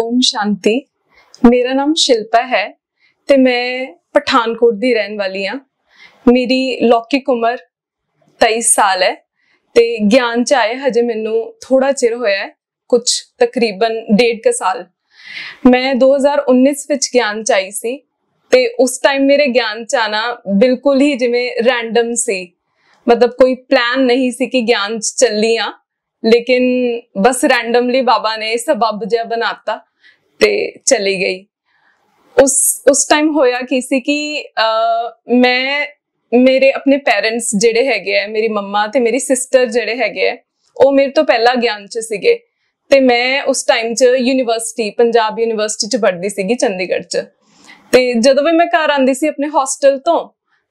ਓਮ ਸ਼ਾਂਤੀ ਮੇਰਾ ਨਾਮ ਸ਼ਿਲਪਾ ਹੈ ਤੇ ਮੈਂ ਪਠਾਨਕੋਟ ਦੀ ਰਹਿਣ ਵਾਲੀ ਆ ਮੇਰੀ ਲੌਕਿਕ ਉਮਰ 23 ਸਾਲ ਹੈ ਤੇ ਗਿਆਨ ਚ ਆਏ ਹਜੇ ਮੈਨੂੰ ਥੋੜਾ ਚਿਰ ਹੋਇਆ ਹੈ ਕੁਝ ਤਕਰੀਬਨ 1.5 ਕ ਸਾਲ ਮੈਂ 2019 ਵਿੱਚ ਗਿਆਨ ਚ ਆਈ ਸੀ ਤੇ ਉਸ ਟਾਈਮ ਮੇਰੇ ਗਿਆਨ ਚ ਆਣਾ ਬਿਲਕੁਲ ਹੀ ਜਿਵੇਂ ਰੈਂਡਮ ਸੀ ਮਤਲਬ ਕੋਈ ਪਲਾਨ ਨਹੀਂ ਸੀ ਕਿ ਗਿਆਨ ਚ ਚੱਲੀ ਆ लेकिन बस रैंडमली बाबा ने सबब ਜਿਹਾ ਬਣਾਤਾ ਤੇ ਚਲੀ ਗਈ ਉਸ ਉਸ ਟਾਈਮ ਹੋਇਆ ਕਿ ਸੀ ਕਿ ਮੈਂ ਮੇਰੇ ਆਪਣੇ ਪੇਰੈਂਟਸ ਜਿਹੜੇ ਹੈਗੇ ਆ ਮੇਰੀ ਮੰਮਾ ਤੇ ਮੇਰੀ ਸਿਸਟਰ ਜਿਹੜੇ ਹੈਗੇ ਆ ਉਹ ਮੇਰੇ ਤੋਂ ਪਹਿਲਾਂ ਗਿਆਨ ਚ ਸੀਗੇ ਤੇ ਮੈਂ ਉਸ ਟਾਈਮ 'ਚ ਯੂਨੀਵਰਸਿਟੀ ਪੰਜਾਬ ਯੂਨੀਵਰਸਿਟੀ 'ਚ ਪੜ੍ਹਦੀ ਸੀਗੀ ਚੰਡੀਗੜ੍ਹ 'ਚ ਤੇ ਜਦੋਂ ਵੀ ਮੈਂ ਘਰ ਆਂਦੀ ਸੀ ਆਪਣੇ ਹੋਸਟਲ ਤੋਂ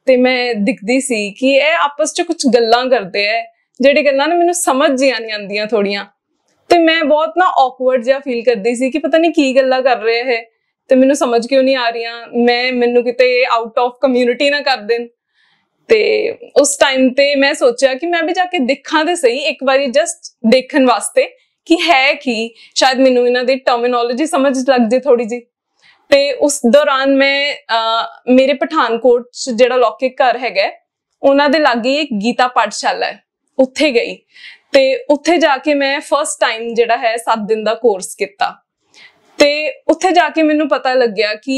ਤੇ ਮੈਂ ਦਿਖਦੀ ਸੀ ਕਿ ਇਹ ਆਪਸ 'ਚ ਕੁਝ ਗੱਲਾਂ ਕਰਦੇ ਐ ਜਿਹੜੇ ਗੱਲਾਂ ਨਾ ਮੈਨੂੰ ਸਮਝ ਜੀਆਂ ਨਹੀਂ ਆਉਂਦੀਆਂ ਥੋੜੀਆਂ ਤੇ ਮੈਂ ਬਹੁਤ ਨਾ ਔਕਵਰਡ ਜਿਹਾ ਫੀਲ ਕਰਦੀ ਸੀ ਕਿ ਪਤਾ ਨਹੀਂ ਕੀ ਗੱਲਾਂ ਕਰ ਰਹੇ ਇਹ ਤੇ ਮੈਨੂੰ ਸਮਝ ਕਿਉਂ ਨਹੀਂ ਆ ਰਹੀਆਂ ਮੈਂ ਮੈਨੂੰ ਕਿਤੇ ਆਊਟ ਆਫ ਕਮਿਊਨਿਟੀ ਨਾ ਕਰ ਦੇਣ ਤੇ ਉਸ ਟਾਈਮ ਤੇ ਮੈਂ ਸੋਚਿਆ ਕਿ ਮੈਂ ਵੀ ਜਾ ਕੇ ਦੇਖਾਂ ਤੇ ਸਹੀ ਇੱਕ ਵਾਰੀ ਜਸਟ ਦੇਖਣ ਵਾਸਤੇ ਕਿ ਹੈ ਕੀ ਸ਼ਾਇਦ ਮੈਨੂੰ ਇਹਨਾਂ ਦੀ ਟਰਮੀਨੋਲੋਜੀ ਸਮਝ ਲੱਗ ਜੇ ਥੋੜੀ ਜੀ ਤੇ ਉਸ ਦੌਰਾਨ ਮੈਂ ਮੇਰੇ ਪਠਾਨਕੋਟ ਜਿਹੜਾ ਲੋਕਿਕ ਘਰ ਹੈਗਾ ਉਹਨਾਂ ਦੇ ਲਾਗੇ ਇੱਕ ਗੀਤਾ ਪਾਠਸ਼ਾਲਾ ਹੈ ਉੱਥੇ ਗਈ ਤੇ ਉੱਥੇ ਜਾ ਕੇ ਮੈਂ ਫਰਸਟ ਟਾਈਮ ਜਿਹੜਾ ਹੈ 7 ਦਿਨ ਦਾ ਕੋਰਸ ਕੀਤਾ ਤੇ ਉੱਥੇ ਜਾ ਕੇ ਮੈਨੂੰ ਪਤਾ ਲੱਗਿਆ ਕਿ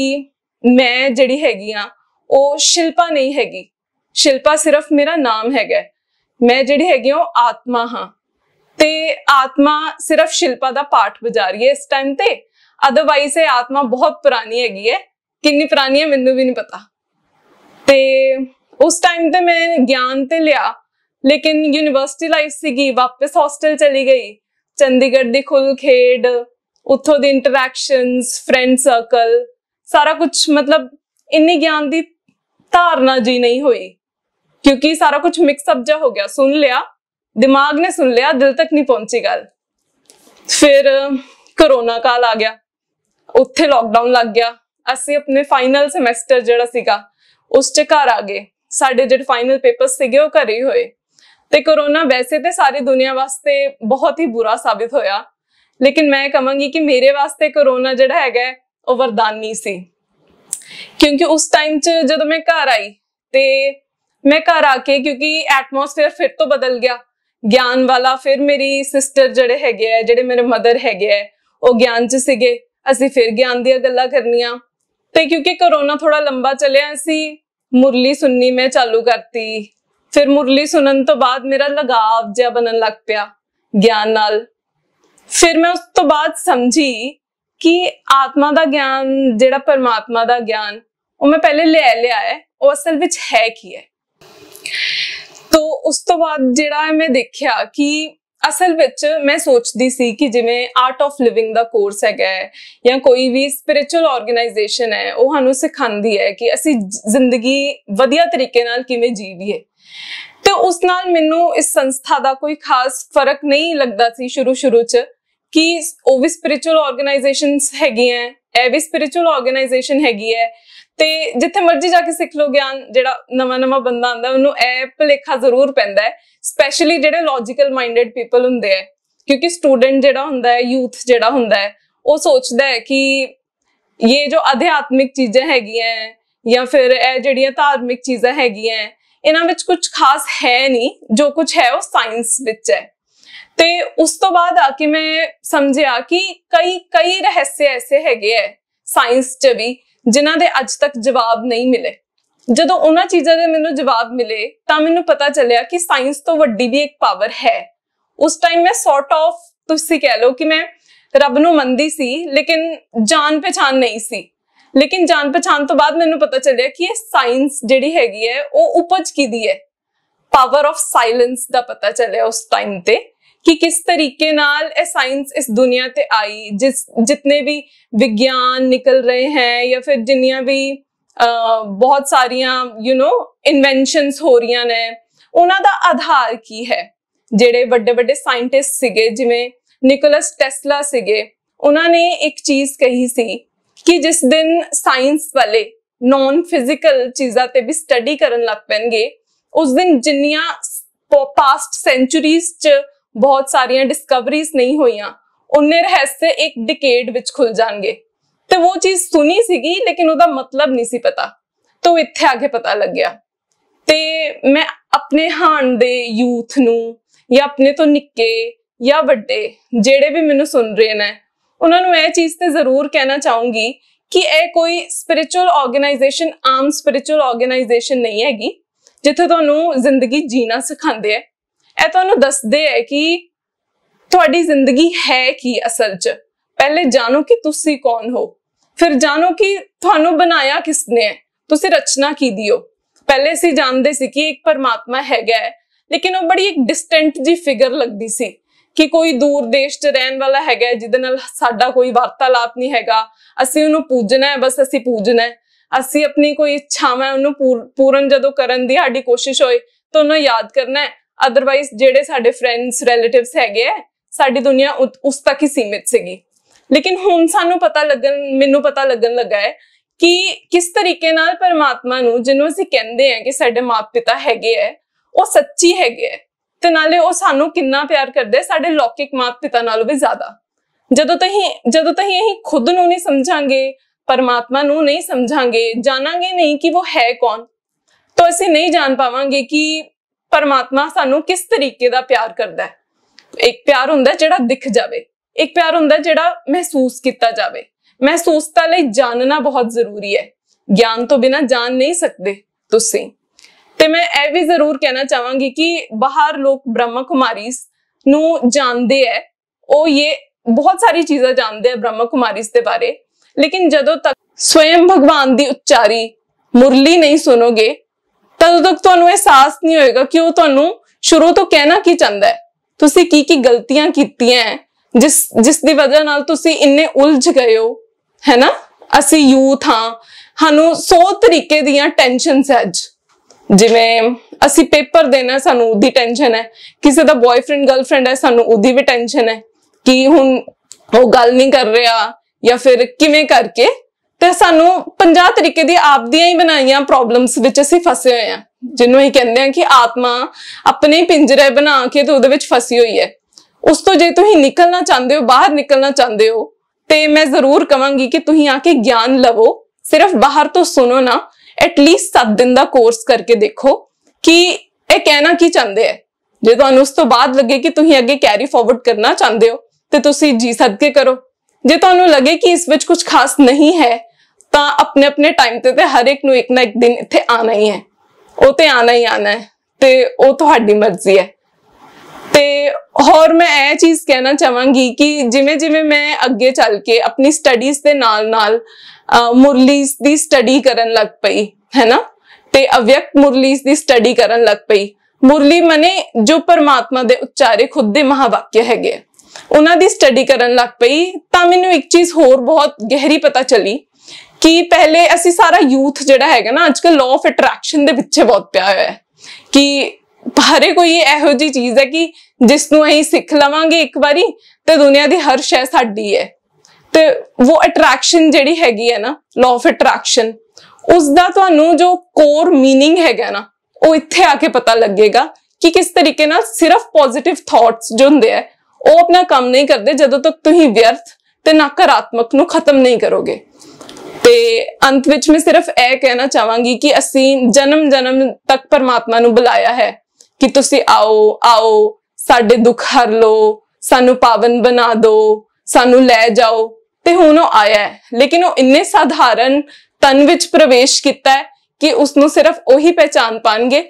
ਮੈਂ ਜਿਹੜੀ ਹੈਗੀ ਆ ਉਹ ਸ਼ਿਲਪਾ ਨਹੀਂ ਹੈਗੀ ਸ਼ਿਲਪਾ ਸਿਰਫ ਮੇਰਾ ਨਾਮ ਹੈਗਾ ਮੈਂ ਜਿਹੜੀ ਹੈਗੀ ਆ ਉਹ ਆਤਮਾ ਹਾਂ ਤੇ ਆਤਮਾ ਸਿਰਫ ਸ਼ਿਲਪਾ ਦਾ ਪਾਠ ਵਜਾ ਰਹੀ ਹੈ ਇਸ ਟਾਈਮ ਤੇ ਅਦਰਵਾਈਜ਼ ਇਹ ਆਤਮਾ ਬਹੁਤ ਪੁਰਾਣੀ ਹੈਗੀ ਹੈ ਕਿੰਨੀ ਪੁਰਾਣੀ ਹੈ ਮੈਨੂੰ ਵੀ ਨਹੀਂ ਪਤਾ ਤੇ ਉਸ ਟਾਈਮ ਤੇ ਮੈਂ ਗਿਆਨ ਤੇ ਲਿਆ ਲੇਕਿਨ ਯੂਨੀਵਰਸਿਟੀ ਲਾਈਫ ਸੀਗੀ ਵਾਪਸ ਹੌਸਟਲ ਚਲੀ ਗਈ ਚੰਡੀਗੜ੍ਹ ਦੀ ਖੁੱਲ ਖੇਡ ਉੱਥੋਂ ਦੀ ਇੰਟਰੈਕਸ਼ਨਸ ਫਰੈਂਡ ਸਰਕਲ ਸਾਰਾ ਕੁਝ ਮਤਲਬ ਇੰਨੀ ਗਿਆਨ ਦੀ ਧਾਰਨਾ ਜੀ ਨਹੀਂ ਹੋਈ ਕਿਉਂਕਿ ਸਾਰਾ ਕੁਝ ਮਿਕਸ ਅਪ ਜਾ ਹੋ ਗਿਆ ਸੁਣ ਲਿਆ ਦਿਮਾਗ ਨੇ ਸੁਣ ਲਿਆ ਦਿਲ ਤੱਕ ਨਹੀਂ ਪਹੁੰਚੀ ਗੱਲ ਫਿਰ ਕਰੋਨਾ ਕਾਲ ਆ ਗਿਆ ਉੱਥੇ ਲਾਕਡਾਊਨ ਲੱਗ ਗਿਆ ਅਸੀਂ ਆਪਣੇ ਫਾਈਨਲ ਸੈਮੈਸਟਰ ਜਿਹੜਾ ਸੀਗਾ ਉਸ 'ਚ ਘਰ ਆ ਗਏ ਸਾਡੇ ਜਿਹੜੇ ਫਾਈਨਲ ਪੇਪਰਸ ਸੀਗੇ ਉਹ ਘਰੇ ਹੀ ਹੋਏ ਤੇ ਕਰੋਨਾ ਵੈਸੇ ਤੇ ਸਾਰੀ ਦੁਨੀਆ ਵਾਸਤੇ ਬਹੁਤ ਹੀ ਬੁਰਾ ਸਾਬਿਤ ਹੋਇਆ ਲੇਕਿਨ ਮੈਂ ਕਹਾਂਗੀ ਕਿ ਮੇਰੇ ਵਾਸਤੇ ਕਰੋਨਾ ਜਿਹੜਾ ਹੈਗਾ ਉਹ ਵਰਦਾਨੀ ਸੀ ਕਿਉਂਕਿ ਉਸ ਟਾਈਮ 'ਚ ਜਦੋਂ ਮੈਂ ਘਰ ਆਈ ਤੇ ਮੈਂ ਘਰ ਆ ਕੇ ਕਿਉਂਕਿ ਐਟਮੋਸਫੇਅਰ ਫਿਰ ਤੋਂ ਬਦਲ ਗਿਆ ਗਿਆਨ ਵਾਲਾ ਫਿਰ ਮੇਰੀ ਸਿਸਟਰ ਜਿਹੜੇ ਹੈਗੇ ਆ ਜਿਹੜੇ ਮੇਰੇ ਮਦਰ ਹੈਗੇ ਆ ਉਹ ਗਿਆਨ 'ਚ ਸੀਗੇ ਅਸੀਂ ਫਿਰ ਗਿਆਨ ਦੀਆਂ ਗੱਲਾਂ ਕਰਨੀਆਂ ਤੇ ਕਿਉਂਕਿ ਕਰੋਨਾ ਥੋੜਾ ਲੰਬਾ ਚੱਲਿਆ ਸੀ ਮੁਰਲੀ ਸੁਣਨੀ ਮੈਂ ਚਾਲੂ ਕਰਤੀ ਫਿਰ ਮੁਰਲੀ ਸੁਣਨ ਤੋਂ ਬਾਅਦ ਮੇਰਾ ਲਗਾਵ ਜਿਹਾ ਬਣਨ ਲੱਗ ਪਿਆ ਗਿਆਨ ਨਾਲ ਫਿਰ ਮੈਂ ਉਸ ਤੋਂ ਬਾਅਦ ਸਮਝੀ ਕਿ ਆਤਮਾ ਦਾ ਗਿਆਨ ਜਿਹੜਾ ਪਰਮਾਤਮਾ ਦਾ ਗਿਆਨ ਉਹ ਮੈਂ ਪਹਿਲੇ ਲੈ ਲਿਆ ਹੈ ਉਹ ਅਸਲ ਵਿੱਚ ਹੈ ਕੀ ਹੈ ਤੋਂ ਉਸ ਤੋਂ ਬਾਅਦ ਜਿਹੜਾ ਮੈਂ ਦੇਖਿਆ ਕਿ ਅਸਲ ਵਿੱਚ ਮੈਂ ਸੋਚਦੀ ਸੀ ਕਿ ਜਿਵੇਂ ਆਰਟ ਆਫ ਲਿਵਿੰਗ ਦਾ ਕੋਰਸ ਹੈਗਾ ਜਾਂ ਕੋਈ ਵੀ ਸਪਿਰਚੁਅਲ ਆਰਗੇਨਾਈਜੇਸ਼ਨ ਹੈ ਉਹ ਸਾਨੂੰ ਸਿਖਾਉਂਦੀ ਹੈ ਕਿ ਅਸੀਂ ਜ਼ਿੰਦਗੀ ਵਧੀਆ ਤਰੀਕੇ ਨਾਲ ਕਿਵੇਂ ਜੀਵੀਏ ਤੇ ਉਸ ਨਾਲ ਮੈਨੂੰ ਇਸ ਸੰਸਥਾ ਦਾ ਕੋਈ ਖਾਸ ਫਰਕ ਨਹੀਂ ਲੱਗਦਾ ਸੀ ਸ਼ੁਰੂ ਸ਼ੁਰੂ 'ਚ ਕਿ ਉਹ ਵੀ ਸਪਿਰਚੁਅਲ ਆਰਗੇਨਾਈਜੇਸ਼ਨਸ ਹੈਗੀਆਂ ਐ ਵੀ ਸਪਿਰਚੁਅਲ ਆਰਗੇਨਾਈਜੇਸ਼ਨ ਹੈਗੀ ਐ ਤੇ ਜਿੱਥੇ ਮਰਜ਼ੀ ਜਾ ਕੇ ਸਿੱਖ ਲੋ ਗਿਆਨ ਜਿਹੜਾ ਨਵਾਂ ਨਵਾਂ ਬੰਦਾ ਆਂਦਾ ਉਹਨੂੰ ਐ ਭਲੇਖਾ ਜ਼ਰੂਰ ਪੈਂਦਾ ਹੈ ਸਪੈਸ਼ਲੀ ਜਿਹੜੇ ਲੌਜੀਕਲ ਮਾਈਂਡਡ ਪੀਪਲ ਹੁੰਦੇ ਐ ਕਿਉਂਕਿ ਸਟੂਡੈਂਟ ਜਿਹੜਾ ਹੁੰਦਾ ਹੈ ਯੂਥ ਜਿਹੜਾ ਹੁੰਦਾ ਹੈ ਉਹ ਸੋਚਦਾ ਹੈ ਕਿ ਇਹ ਜੋ ਅਧਿਆਤਮਿਕ ਚੀਜ਼ਾਂ ਹੈਗੀਆਂ ਜਾਂ ਫਿਰ ਇਹ ਜਿਹੜੀਆਂ ਧਾਰਮਿਕ ਚੀਜ਼ਾਂ ਹੈਗੀਆਂ ਇਹਨਾਂ ਵਿੱਚ ਕੁਝ ਖਾਸ ਹੈ ਨਹੀਂ ਜੋ ਕੁਝ ਹੈ ਉਹ ਸਾਇੰਸ ਵਿੱਚ ਹੈ ਤੇ ਉਸ ਤੋਂ ਬਾਅਦ ਆ ਕੇ ਮੈਂ ਸਮਝਿਆ ਕਿ ਕਈ ਕਈ ਰਹੱਸ ਐਸੇ ਹੈਗੇ ਐ ਸਾਇੰਸ 'ਚ ਵੀ ਜਿਨ੍ਹਾਂ ਦੇ ਅੱਜ ਤੱਕ ਜਵਾਬ ਨਹੀਂ ਮਿਲੇ ਜਦੋਂ ਉਹਨਾਂ ਚੀਜ਼ਾਂ ਦੇ ਮੈਨੂੰ ਜਵਾਬ ਮਿਲੇ ਤਾਂ ਮੈਨੂੰ ਪਤਾ ਚੱਲਿਆ ਕਿ ਸਾਇੰਸ ਤੋਂ ਵੱਡੀ ਵੀ ਇੱਕ ਪਾਵਰ ਹੈ ਉਸ ਟਾਈਮ ਮੈਂ ਸੌਰਟ ਆਫ ਤੁਸੀਂ ਕਹਿ ਲਓ ਕਿ ਮੈਂ ਰੱਬ ਨੂੰ ਮੰਨਦੀ ਸੀ ਲੇਕਿਨ ਜਾਣ ਪਛਾਣ ਨਹੀਂ ਸੀ ਲੇਕਿਨ ਜਾਣ ਪਛਾਣ ਤੋਂ ਬਾਅਦ ਮੈਨੂੰ ਪਤਾ ਚੱਲਿਆ ਕਿ ਇਹ ਸਾਇੰਸ ਜਿਹੜੀ ਹੈਗੀ ਹੈ ਉਹ ਉਪਜ ਕਿਦੀ ਹੈ ਪਾਵਰ ਆਫ ਸਾਇਲੈਂਸ ਦਾ ਪਤਾ ਚੱਲਿਆ ਉਸ ਟਾਈਮ ਤੇ ਕਿ ਕਿਸ ਤਰੀਕੇ ਨਾਲ ਇਹ ਸਾਇੰਸ ਇਸ ਦੁਨੀਆ ਤੇ ਆਈ ਜਿਸ ਜਿੰਨੇ ਵੀ ਵਿਗਿਆਨ ਨਿਕਲ ਰਹੇ ਹੈ ਜਾਂ ਫਿਰ ਜਿੰਨੀਆਂ ਵੀ ਬਹੁਤ ਸਾਰੀਆਂ ਯੂ نو ਇਨਵੈਂਸ਼ਨਸ ਹੋ ਰਹੀਆਂ ਨੇ ਉਹਨਾਂ ਦਾ ਆਧਾਰ ਕੀ ਹੈ ਜਿਹੜੇ ਵੱਡੇ ਵੱਡੇ ਸਾਇੰਟਿਸਟ ਸੀਗੇ ਜਿਵੇਂ ਨਿਕੋਲਸ ਟੈਸਲਾ ਸੀਗੇ ਉਹਨਾਂ ਨੇ ਇੱਕ ਚੀਜ਼ ਕਹੀ ਸੀ ਕਿ ਜਿਸ ਦਿਨ ਸਾਇੰਸ ਵਾਲੇ ਨੋਨ ਫਿਜ਼ੀਕਲ ਚੀਜ਼ਾਂ ਤੇ ਵੀ ਸਟੱਡੀ ਕਰਨ ਲੱਗ ਪੈਣਗੇ ਉਸ ਦਿਨ ਜਿੰਨੀਆਂ ਪਾਸਟ ਸੈਂਚਰੀਜ਼ 'ਚ ਬਹੁਤ ਸਾਰੀਆਂ ਡਿਸਕਵਰੀਜ਼ ਨਹੀਂ ਹੋਈਆਂ ਉਹਨੇ ਰਹੱਸੇ ਇੱਕ ਡਿਕੇਡ ਵਿੱਚ ਖੁੱਲ ਜਾਣਗੇ ਤੇ ਉਹ ਚੀਜ਼ ਸੁਣੀ ਸੀਗੀ ਲੇਕਿਨ ਉਹਦਾ ਮਤਲਬ ਨਹੀਂ ਸੀ ਪਤਾ ਤੋਂ ਇੱਥੇ ਕੇ ਪਤਾ ਲੱਗਿਆ ਤੇ ਮੈਂ ਆਪਣੇ ਹਾਨ ਦੇ ਯੂਥ ਨੂੰ ਜਾਂ ਆਪਣੇ ਤੋਂ ਨਿੱਕੇ ਜਾਂ ਵੱਡੇ ਜਿਹੜੇ ਵੀ ਮੈਨੂੰ ਸੁਣ ਰਹੇ ਨੇ ਉਹਨਾਂ ਨੂੰ ਇਹ ਚੀਜ਼ ਤੇ ਜ਼ਰੂਰ ਕਹਿਣਾ ਚਾਹੂੰਗੀ ਕਿ ਇਹ ਕੋਈ ਸਪਿਰਚੁਅਲ ਆਰਗੇਨਾਈਜੇਸ਼ਨ ਆਮ ਸਪਿਰਚੁਅਲ ਆਰਗੇਨਾਈਜੇਸ਼ਨ ਨਹੀਂ ਹੈਗੀ ਜਿੱਥੇ ਤੁਹਾਨੂੰ ਜ਼ਿੰਦਗੀ ਜੀਣਾ ਸਿਖਾਉਂਦੇ ਐ ਇਹ ਤੁਹਾਨੂੰ ਦੱਸਦੇ ਐ ਕਿ ਤੁਹਾਡੀ ਜ਼ਿੰਦਗੀ ਹੈ ਕੀ ਅਸਲ 'ਚ ਪਹਿਲੇ ਜਾਣੋ ਕਿ ਤੁਸੀਂ ਕੌਣ ਹੋ ਫਿਰ ਜਾਣੋ ਕਿ ਤੁਹਾਨੂੰ ਬਣਾਇਆ ਕਿਸਨੇ ਨੇ ਤੁਸੀਂ ਰਚਨਾ ਕੀ ਦਿਓ ਪਹਿਲੇ ਸੀ ਜਾਣਦੇ ਸੀ ਕਿ ਇੱਕ ਪਰਮਾਤਮਾ ਹੈਗਾ ਲੇਕਿਨ ਉਹ ਬੜੀ ਇੱਕ ਡਿਸਟੈਂਟ ਜੀ ਫਿਗਰ ਲੱਗਦੀ ਸੀ ਕਿ ਕੋਈ ਦੂਰ ਦੇਸ਼ 'ਚ ਰਹਿਣ ਵਾਲਾ ਹੈਗਾ ਜਿਹਦੇ ਨਾਲ ਸਾਡਾ ਕੋਈ ਵਾਰਤਾਲਾਪ ਨਹੀਂ ਹੈਗਾ ਅਸੀਂ ਉਹਨੂੰ ਪੂਜਣਾ ਹੈ ਬਸ ਅਸੀਂ ਪੂਜਣਾ ਹੈ ਅਸੀਂ ਆਪਣੀ ਕੋਈ ਇੱਛਾਵਾਂ ਉਹਨੂੰ ਪੂਰਨ ਜਦੋਂ ਕਰਨ ਦੀ ਸਾਡੀ ਕੋਸ਼ਿਸ਼ ਹੋਏ ਤਾਂ ਉਹਨੂੰ ਯਾਦ ਕਰਨਾ ਹੈ ਅਦਰਵਾਈਜ਼ ਜਿਹੜੇ ਸਾਡੇ ਫਰੈਂਡਸ ਰਿਲੇਟਿਵਸ ਹੈਗੇ ਆ ਸਾਡੀ ਦੁਨੀਆ ਉਸ ਤੱਕ ਹੀ ਸੀਮਿਤ ਸੀਗੀ ਲੇਕਿਨ ਹੁਣ ਸਾਨੂੰ ਪਤਾ ਲੱਗਣ ਮੈਨੂੰ ਪਤਾ ਲੱਗਣ ਲੱਗਾ ਹੈ ਕਿ ਕਿਸ ਤਰੀਕੇ ਨਾਲ ਪਰਮਾਤਮਾ ਨੂੰ ਜਿਹਨੂੰ ਅਸੀਂ ਕਹਿੰਦੇ ਆ ਕਿ ਸਾਡੇ ਮਾਪੇ ਪਿਤਾ ਹੈਗੇ ਆ ਉਹ ਸੱਚੀ ਹੈਗੇ ਆ ਤੇ ਨਾਲੇ ਉਹ ਸਾਨੂੰ ਕਿੰਨਾ ਪਿਆਰ ਕਰਦੇ ਸਾਡੇ ਲੌਕਿਕ ਮਾਤ ਪਿਤਾ ਨਾਲੋਂ ਵੀ ਜ਼ਿਆਦਾ ਜਦੋਂ ਤਹੀਂ ਜਦੋਂ ਤਹੀਂ ਅਸੀਂ ਖੁਦ ਨੂੰ ਨਹੀਂ ਸਮਝਾਂਗੇ ਪਰਮਾਤਮਾ ਨੂੰ ਨਹੀਂ ਸਮਝਾਂਗੇ ਜਾਣਾਂਗੇ ਨਹੀਂ ਕਿ ਉਹ ਹੈ ਕੌਣ ਤਾਂ ਅਸੀਂ ਨਹੀਂ ਜਾਣ ਪਾਵਾਂਗੇ ਕਿ ਪਰਮਾਤਮਾ ਸਾਨੂੰ ਕਿਸ ਤਰੀਕੇ ਦਾ ਪਿਆਰ ਕਰਦਾ ਹੈ ਇੱਕ ਪਿਆਰ ਹੁੰਦਾ ਜਿਹੜਾ ਦਿਖ ਜਾਵੇ ਇੱਕ ਪਿਆਰ ਹੁੰਦਾ ਜਿਹੜਾ ਮਹਿਸੂਸ ਕੀਤਾ ਜਾਵੇ ਮਹਿਸੂਸਤਾ ਲਈ ਜਾਣਨਾ ਬਹੁਤ ਜ਼ਰੂਰੀ ਹੈ ਗਿਆਨ ਤੋਂ ਬਿਨਾ ਜਾਣ ਨਹੀਂ ਸਕਦੇ ਤੁਸੀਂ ਤੇ ਮੈਂ ਇਹ ਵੀ ਜ਼ਰੂਰ ਕਹਿਣਾ ਚਾਹਾਂਗੀ ਕਿ ਬਾਹਰ ਲੋਕ ਬ੍ਰਹਮ ਕੁਮਾਰੀਸ ਨੂੰ ਜਾਣਦੇ ਐ ਉਹ ਇਹ ਬਹੁਤ ਸਾਰੀ ਚੀਜ਼ਾਂ ਜਾਣਦੇ ਐ ਬ੍ਰਹਮ ਕੁਮਾਰੀਸ ਦੇ ਬਾਰੇ ਲੇਕਿਨ ਜਦੋਂ ਤੱਕ ਸਵੈਮ ਭਗਵਾਨ ਦੀ ਉਚਾਰੀ ਮੁਰਲੀ ਨਹੀਂ ਸੁਣੋਗੇ ਤਦ ਤੱਕ ਤੁਹਾਨੂੰ ਅਹਿਸਾਸ ਨਹੀਂ ਹੋਏਗਾ ਕਿ ਉਹ ਤੁਹਾਨੂੰ ਸ਼ੁਰੂ ਤੋਂ ਕਹਿਣਾ ਕੀ ਚਾਹੁੰਦਾ ਹੈ ਤੁਸੀਂ ਕੀ ਕੀ ਗਲਤੀਆਂ ਕੀਤੀਆਂ ਜਿਸ ਜਿਸ ਦੀ ਵਜ੍ਹਾ ਨਾਲ ਤੁਸੀਂ ਇੰਨੇ ਉਲਝ ਗਏ ਹੋ ਹੈਨਾ ਅਸੀਂ ਯੂਥ ਹਾਂ ਸਾਨੂੰ 100 ਤਰੀਕੇ ਦੀਆਂ ਟੈਨਸ਼ਨਸ ਅੱਜ ਜਿਵੇਂ ਅਸੀਂ ਪੇਪਰ ਦੇਣਾ ਸਾਨੂੰ ਉਹਦੀ ਟੈਨਸ਼ਨ ਹੈ ਕਿਸੇ ਦਾ ਬॉयਫ੍ਰੈਂਡ ਗਰਲਫ੍ਰੈਂਡ ਹੈ ਸਾਨੂੰ ਉਹਦੀ ਵੀ ਟੈਨਸ਼ਨ ਹੈ ਕਿ ਹੁਣ ਉਹ ਗੱਲ ਨਹੀਂ ਕਰ ਰਿਹਾ ਜਾਂ ਫਿਰ ਕਿਵੇਂ ਕਰਕੇ ਤੇ ਸਾਨੂੰ 50 ਤਰੀਕੇ ਦੀ ਆਪਦੀਆਂ ਹੀ ਬਣਾਈਆਂ ਪ੍ਰੋਬਲਮਸ ਵਿੱਚ ਅਸੀਂ ਫਸੇ ਹੋਏ ਆ ਜਿਹਨੂੰ ਹੀ ਕਹਿੰਦੇ ਆ ਕਿ ਆਤਮਾ ਆਪਣੇ ਪਿੰਜਰੇ ਬਣਾ ਕੇ ਤੇ ਉਹਦੇ ਵਿੱਚ ਫਸੀ ਹੋਈ ਹੈ ਉਸ ਤੋਂ ਜੇ ਤੁਸੀਂ ਨਿਕਲਣਾ ਚਾਹੁੰਦੇ ਹੋ ਬਾਹਰ ਨਿਕਲਣਾ ਚਾਹੁੰਦੇ ਹੋ ਤੇ ਮੈਂ ਜ਼ਰੂਰ ਕਵਾਂਗੀ ਕਿ ਤੁਸੀਂ ਆ ਕੇ ਗਿਆਨ ਲਵੋ ਸਿਰਫ ਬਾਹਰ ਤੋਂ ਸੁਣੋ ਨਾ ਐਟਲੀਸਟ 7 ਦਿਨ ਦਾ ਕੋਰਸ ਕਰਕੇ ਦੇਖੋ ਕਿ ਇਹ ਕਹਿਣਾ ਕੀ ਚਾਹੁੰਦੇ ਹੈ ਜੇ ਤੁਹਾਨੂੰ ਉਸ ਤੋਂ ਬਾਅਦ ਲੱਗੇ ਕਿ ਤੁਸੀਂ ਅੱਗੇ ਕੈਰੀ ਫਾਰਵਰਡ ਕਰਨਾ ਚਾਹੁੰਦੇ ਹੋ ਤੇ ਤੁਸੀਂ ਜੀ ਸਦਕੇ ਕਰੋ ਜੇ ਤੁਹਾਨੂੰ ਲੱਗੇ ਕਿ ਇਸ ਵਿੱਚ ਕੁਝ ਖਾਸ ਨਹੀਂ ਹੈ ਤਾਂ ਆਪਣੇ ਆਪਣੇ ਟਾਈਮ ਤੇ ਤੇ ਹਰ ਇੱਕ ਨੂੰ ਇੱਕ ਨਾ ਇੱਕ ਦਿਨ ਇੱਥੇ ਆਣਾ ਹੀ ਹੈ ਉਹ ਤੇ ਆਣਾ ਹੀ ਆਣਾ ਹੈ ਤੇ ਉਹ ਤੁਹਾਡੀ ਮਰਜ਼ੀ ਹੈ ਤੇ ਹੋਰ ਮੈਂ ਇਹ ਚੀਜ਼ ਕਹਿਣਾ ਚਾਹਾਂਗੀ ਕਿ ਜਿਵੇਂ ਜਿਵੇਂ ਮੈਂ ਅੱਗੇ ਚੱਲ ਕੇ ਆਪਣੀ ਸਟੱਡੀਜ਼ ਦੇ ਨਾਲ ਨਾਲ ਮੁਰਲੀਸ ਦੀ ਸਟੱਡੀ ਕਰਨ ਲੱਗ ਪਈ ਹੈਨਾ ਤੇ ਅਵਿਅਕਤ ਮੁਰਲੀਸ ਦੀ ਸਟੱਡੀ ਕਰਨ ਲੱਗ ਪਈ ਮੁਰਲੀ ਮਨੇ ਜੋ ਪਰਮਾਤਮਾ ਦੇ ਉਚਾਰੇ ਖੁਦ ਦੇ ਮਹਾਵਾਕਿਆ ਹੈਗੇ ਉਹਨਾਂ ਦੀ ਸਟੱਡੀ ਕਰਨ ਲੱਗ ਪਈ ਤਾਂ ਮੈਨੂੰ ਇੱਕ ਚੀਜ਼ ਹੋਰ ਬਹੁਤ ਗਹਿਰੀ ਪਤਾ ਚੱਲੀ ਕਿ ਪਹਿਲੇ ਅਸੀਂ ਸਾਰਾ ਯੂਥ ਜਿਹੜਾ ਹੈਗਾ ਨਾ ਅੱਜਕੱਲ ਲਾਅ ਆਫ ਅਟਰੈਕਸ਼ਨ ਦੇ ਪਿੱਛੇ ਬਹੁਤ ਪਿਆ ਹੋਇਆ ਹੈ ਕਿ ਸਾਰੇ ਕੋਈ ਇਹੋ ਜੀ ਚੀਜ਼ ਹੈ ਕਿ ਜਿਸ ਨੂੰ ਅਸੀਂ ਸਿੱਖ ਲਵਾਂਗੇ ਇੱਕ ਵਾਰੀ ਤੇ ਦੁਨੀਆ ਦੀ ਹਰ ਸ਼ੈ ਸਾਡੀ ਹੈ ਤੇ ਉਹ ਅਟਰੈਕਸ਼ਨ ਜਿਹੜੀ ਹੈਗੀ ਹੈ ਨਾ ਲਾਅ ਆਫ ਅਟਰੈਕਸ਼ਨ ਉਸ ਦਾ ਤੁਹਾਨੂੰ ਜੋ ਕੋਰ मीनिंग ਹੈਗਾ ਨਾ ਉਹ ਇੱਥੇ ਆ ਕੇ ਪਤਾ ਲੱਗੇਗਾ ਕਿ ਕਿਸ ਤਰੀਕੇ ਨਾਲ ਸਿਰਫ ਪੋਜ਼ਿਟਿਵ ਥਾਟਸ ਜੋ ਹੁੰਦੇ ਆ ਉਹ ਆਪਣਾ ਕੰਮ ਨਹੀਂ ਕਰਦੇ ਜਦੋਂ ਤੱਕ ਤੁਸੀਂ ਵਿਅਰਥ ਤੇ ਨਕਾਰਾਤਮਕ ਨੂੰ ਖਤਮ ਨਹੀਂ ਕਰੋਗੇ ਤੇ ਅੰਤ ਵਿੱਚ ਮੈਂ ਸਿਰਫ ਇਹ ਕਹਿਣਾ ਚਾਹਾਂਗੀ ਕਿ ਅਸੀਂ ਜਨਮ ਜਨਮ ਤੱਕ ਪਰਮਾਤਮਾ ਨੂੰ ਬੁਲਾਇਆ ਹੈ ਕਿ ਤੁਸੀਂ ਆਓ ਆਓ ਸਾਡੇ ਦੁੱਖ ਹਰ ਲੋ ਸਾਨੂੰ ਪਾਵਨ ਬਣਾ ਦਿਓ ਸਾਨੂੰ ਲੈ ਜਾਓ ਤੇ ਹੁਣ ਉਹ ਆਇਆ ਹੈ ਲੇਕਿਨ ਉਹ ਇੰਨੇ ਸਾਧਾਰਨ ਤਨ ਵਿੱਚ ਪ੍ਰਵੇਸ਼ ਕੀਤਾ ਹੈ ਕਿ ਉਸ ਨੂੰ ਸਿਰਫ ਉਹੀ ਪਹਿਚਾਨ ਪਾਣਗੇ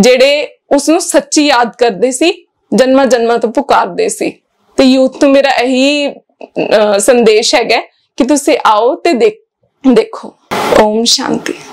ਜਿਹੜੇ ਉਸ ਨੂੰ ਸੱਚੀ ਯਾਦ ਕਰਦੇ ਸੀ ਜਨਮ ਜਨਮ ਤੋਂ ਪੁਕਾਰਦੇ ਸੀ ਤੇ ਯੂਥ ਨੂੰ ਮੇਰਾ ਇਹੀ ਸੰਦੇਸ਼ ਹੈਗਾ ਕਿ ਤੁਸੀਂ ਆਓ ਤੇ ਦੇਖੋ ਓਮ ਸ਼ਾਂਤੀ